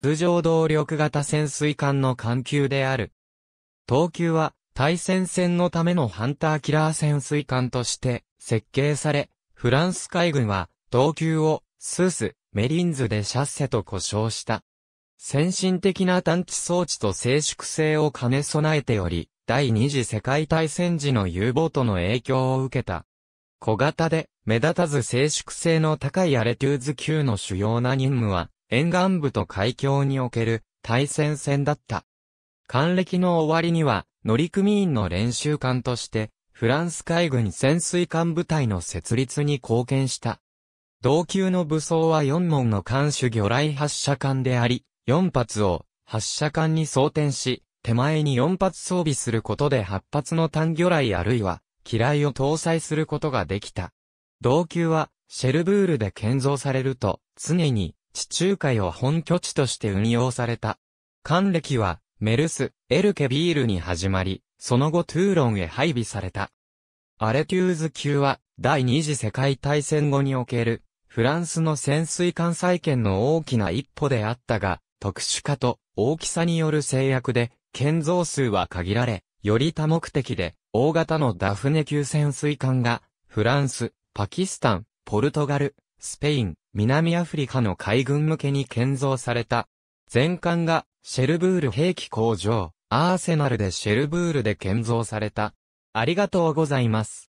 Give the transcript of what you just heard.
通常動力型潜水艦の艦級である。東急は、対戦戦のためのハンターキラー潜水艦として設計され、フランス海軍は、東急を、スース、メリンズでシャッセと呼称した。先進的な探知装置と静粛性を兼ね備えており、第二次世界大戦時の U ボートの影響を受けた。小型で、目立たず静粛性の高いアレトゥーズ級の主要な任務は、沿岸部と海峡における対戦線だった。還暦の終わりには、乗組員の練習艦として、フランス海軍潜水艦部隊の設立に貢献した。同級の武装は4門の艦首魚雷発射艦であり、4発を発射艦に装填し、手前に4発装備することで8発の単魚雷あるいは、機雷を搭載することができた。同級は、シェルブールで建造されると、常に地中海を本拠地として運用された。管歴は、メルス、エルケビールに始まり、その後トゥーロンへ配備された。アレテューズ級は、第二次世界大戦後における、フランスの潜水艦再建の大きな一歩であったが、特殊化と大きさによる制約で、建造数は限られ、より多目的で、大型のダフネ級潜水艦が、フランス、パキスタン、ポルトガル、スペイン、南アフリカの海軍向けに建造された。全艦がシェルブール兵器工場、アーセナルでシェルブールで建造された。ありがとうございます。